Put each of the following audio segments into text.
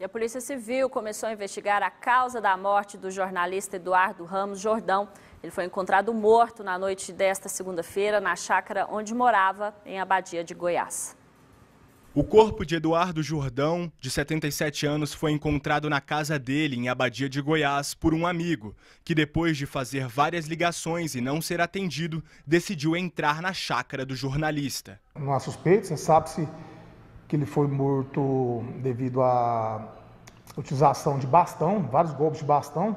E a Polícia Civil começou a investigar a causa da morte do jornalista Eduardo Ramos Jordão. Ele foi encontrado morto na noite desta segunda-feira na chácara onde morava, em Abadia de Goiás. O corpo de Eduardo Jordão, de 77 anos, foi encontrado na casa dele, em Abadia de Goiás, por um amigo, que depois de fazer várias ligações e não ser atendido, decidiu entrar na chácara do jornalista. Não há suspeitos, sabe-se que ele foi morto devido à utilização de bastão, vários golpes de bastão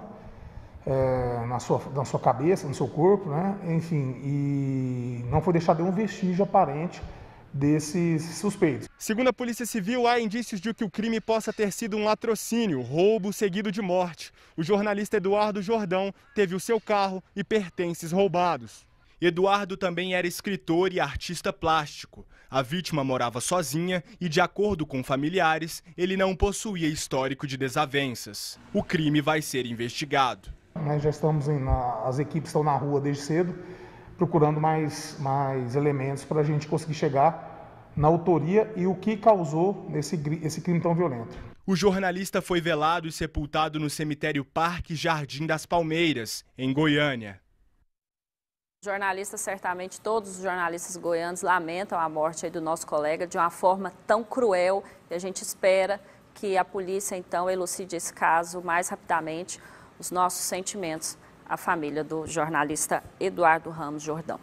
é, na, sua, na sua cabeça, no seu corpo, né? enfim, e não foi deixado nenhum vestígio aparente desses suspeitos. Segundo a Polícia Civil, há indícios de que o crime possa ter sido um latrocínio, roubo seguido de morte. O jornalista Eduardo Jordão teve o seu carro e pertences roubados. Eduardo também era escritor e artista plástico. A vítima morava sozinha e, de acordo com familiares, ele não possuía histórico de desavenças. O crime vai ser investigado. Nós já estamos em, na, as equipes estão na rua desde cedo, procurando mais, mais elementos para a gente conseguir chegar na autoria e o que causou esse, esse crime tão violento. O jornalista foi velado e sepultado no cemitério Parque Jardim das Palmeiras, em Goiânia. Jornalistas, certamente todos os jornalistas goianos lamentam a morte do nosso colega de uma forma tão cruel e a gente espera que a polícia então elucide esse caso mais rapidamente. Os nossos sentimentos à família do jornalista Eduardo Ramos Jordão.